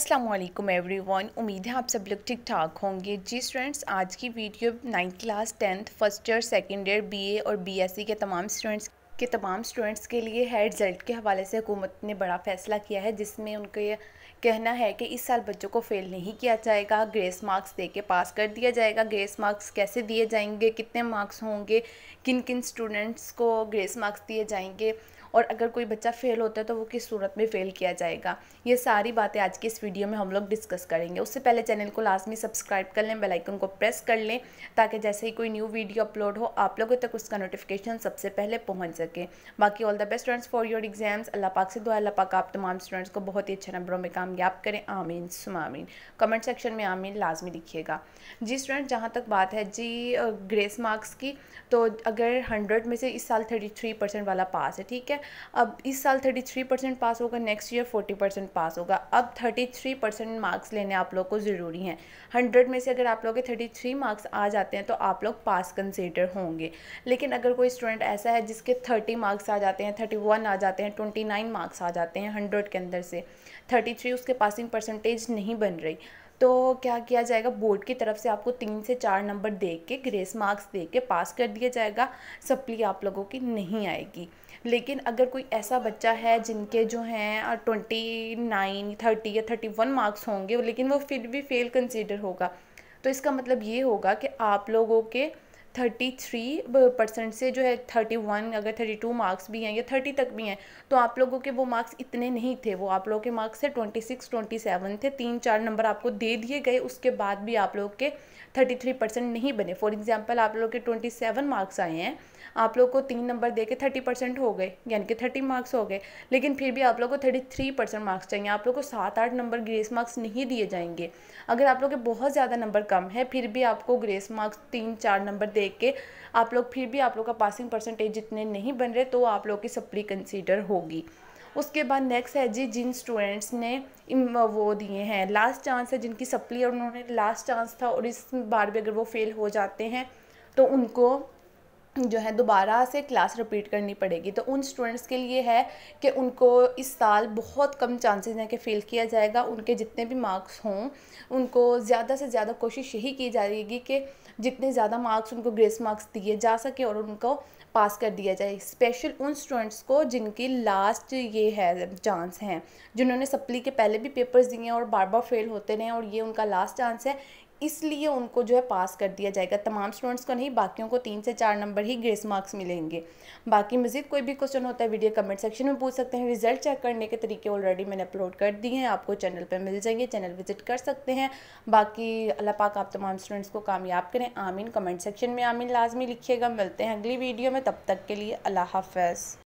Aslam every one उम्मीद है आप सब लोग ठीक ठाक होंगे जी स्टूडेंट्स आज की video ninth class tenth first year second year BA और बीएससी के तमाम स्टूडेंट्स के तमाम स्टूडेंट्स के लिए है रिज़ल्ट के हवाले से हुकूमत ने बड़ा फ़ैसला किया है जिसमें उनका कहना है कि इस साल बच्चों को फ़ेल नहीं किया जाएगा ग्रेस मार्क्स दे के पास कर दिया जाएगा ग्रेस मार्क्स कैसे दिए जाएंगे कितने मार्क्स होंगे किन किन स्टूडेंट्स को ग्रेस मार्क्स दिए जाएंगे और अगर कोई बच्चा फेल होता है तो वो किस सूरत में फ़ेल किया जाएगा ये सारी बातें आज की इस वीडियो में हम लोग डिस्कस करेंगे उससे पहले चैनल को लाजमी सब्सक्राइब कर लें बेलाइकन को प्रेस कर लें ताकि जैसे ही कोई न्यू वीडियो अपलोड हो आप लोगों तक उसका नोटिफिकेशन सबसे पहले पहुँच सके बाकी all the best students for your exams अल्लाह पाक से दो अल्लाह पाक आप तमाम स्टूडेंट्स को बहुत ही अच्छे नंबरों में कामयाब करें आमीन सुमामीन कमेंट सेक्शन में आमीन लाजमी लिखिएगा जी स्टूडेंट जहाँ तक बात है जी ग्रेस मार्क्स की तो अगर हंड्रेड में से इस साल थर्टी थ्री परसेंट वाला पास है ठीक है अब इस साल 33 परसेंट पास होगा नेक्स्ट ईयर 40 परसेंट पास होगा अब 33 परसेंट मार्क्स लेने आप लोग को ज़रूरी हैं 100 में से अगर आप लोग के 33 मार्क्स आ जाते हैं तो आप लोग पास कंसिडर होंगे लेकिन अगर कोई स्टूडेंट ऐसा है जिसके थर्टी मार्क्स आ जाते हैं थर्टी आ जाते हैं ट्वेंटी मार्क्स आ जाते हैं हंड्रेड के अंदर से थर्टी उसके पासिंग परसेंटेज नहीं बन रही तो क्या किया जाएगा बोर्ड की तरफ से आपको तीन से चार नंबर दे के ग्रेस मार्क्स दे के पास कर दिया जाएगा सप्ली आप लोगों की नहीं आएगी लेकिन अगर कोई ऐसा बच्चा है जिनके जो हैं ट्वेंटी नाइन थर्टी या थर्टी वन मार्क्स होंगे लेकिन वो फिर भी फेल कंसिडर होगा तो इसका मतलब ये होगा कि आप लोगों के थर्टी थ्री परसेंट से जो है थर्टी वन अगर थर्टी टू मार्क्स भी हैं या थर्टी तक भी हैं तो आप लोगों के वो मार्क्स इतने नहीं थे वो आप लोगों के मार्क्स थे ट्वेंटी सिक्स ट्वेंटी सेवन थे तीन चार नंबर आपको दे दिए गए उसके बाद भी आप लोग के थर्टी थ्री परसेंट नहीं बने फॉर एग्ज़ाम्पल आप लोग के ट्वेंटी सेवन मार्क्स आए हैं आप लोग को तीन नंबर दे के थर्टी परसेंट हो गए यानी कि थर्टी मार्क्स हो गए लेकिन फिर भी आप लोग को थर्टी थ्री परसेंट मार्क्स चाहिए आप लोग को सात आठ नंबर ग्रेस मार्क्स नहीं दिए जाएंगे अगर आप लोग के बहुत ज़्यादा नंबर कम है फिर भी आपको ग्रेस मार्क्स तीन चार नंबर देख के आप लोग फिर भी आप लोग का पासिंग परसेंटेज जितने नहीं बन रहे तो आप लोग की सप्ली कंसीडर होगी उसके बाद नेक्स्ट है जी जिन स्टूडेंट्स ने वो दिए हैं लास्ट चांस है जिनकी सप्ली और उन्होंने लास्ट चांस था और इस बार भी अगर वो फेल हो जाते हैं तो उनको जो है दोबारा से क्लास रिपीट करनी पड़ेगी तो उन स्टूडेंट्स के लिए है कि उनको इस साल बहुत कम चांसेस हैं कि फ़ेल किया जाएगा उनके जितने भी मार्क्स हों उनको ज़्यादा से ज़्यादा कोशिश यही की जाएगी कि जितने ज़्यादा मार्क्स उनको ग्रेस मार्क्स दिए जा सके और उनको पास कर दिया जाए स्पेशल उन स्टूडेंट्स को जिनकी लास्ट ये है चांस हैं जिन्होंने सप्ली के पहले भी पेपर्स दिए हैं और बार बार फेल होते रहे और ये उनका लास्ट चांस है इसलिए उनको जो है पास कर दिया जाएगा तमाम स्टूडेंट्स को नहीं बाकियों को तीन से चार नंबर ही ग्रेस मार्क्स मिलेंगे बाकी मजीद कोई भी क्वेश्चन होता है वीडियो कमेंट सेक्शन में पूछ सकते हैं रिजल्ट चेक करने के तरीके ऑलरेडी मैंने अपलोड कर दिए हैं आपको चैनल पर मिल जाएंगे चैनल विजिट कर सकते हैं बाकी अल्लाह पाक आप तमाम स्टूडेंट्स को कामयाब करें आमीन कमेंट सेक्शन में आमीन लाजमी लिखिएगा मिलते हैं अगली वीडियो में तब तक के लिए अल्लाह हाफ